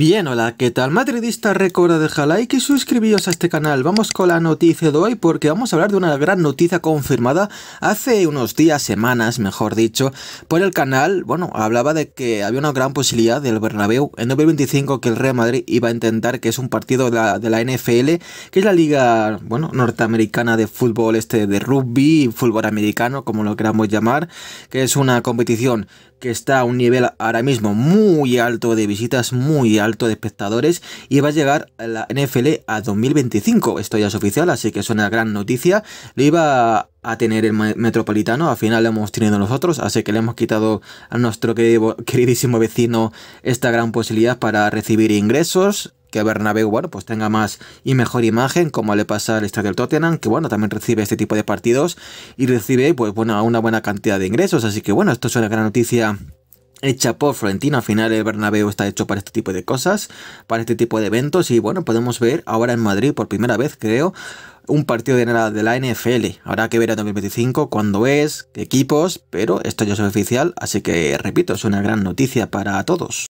Bien, hola, ¿qué tal? Madridista, recuerda dejar like y suscribiros a este canal. Vamos con la noticia de hoy porque vamos a hablar de una gran noticia confirmada hace unos días, semanas, mejor dicho, por el canal. Bueno, hablaba de que había una gran posibilidad del Bernabéu en 2025 que el Real Madrid iba a intentar, que es un partido de la, de la NFL, que es la liga, bueno, norteamericana de fútbol este de rugby, fútbol americano, como lo queramos llamar, que es una competición que está a un nivel ahora mismo muy alto de visitas, muy alto de espectadores y va a llegar a la NFL a 2025. Esto ya es oficial, así que es una gran noticia. Lo iba a tener el Metropolitano, al final lo hemos tenido nosotros, así que le hemos quitado a nuestro queridísimo vecino esta gran posibilidad para recibir ingresos que Bernabéu, bueno, pues tenga más y mejor imagen, como le pasa al estadio del Tottenham, que bueno, también recibe este tipo de partidos y recibe, pues bueno, una buena cantidad de ingresos. Así que bueno, esto es una gran noticia hecha por Florentino. Al final el Bernabéu está hecho para este tipo de cosas, para este tipo de eventos y bueno, podemos ver ahora en Madrid por primera vez, creo, un partido de la, de la NFL. Habrá que ver a 2025 cuándo es, qué equipos, pero esto ya es oficial, así que repito, es una gran noticia para todos.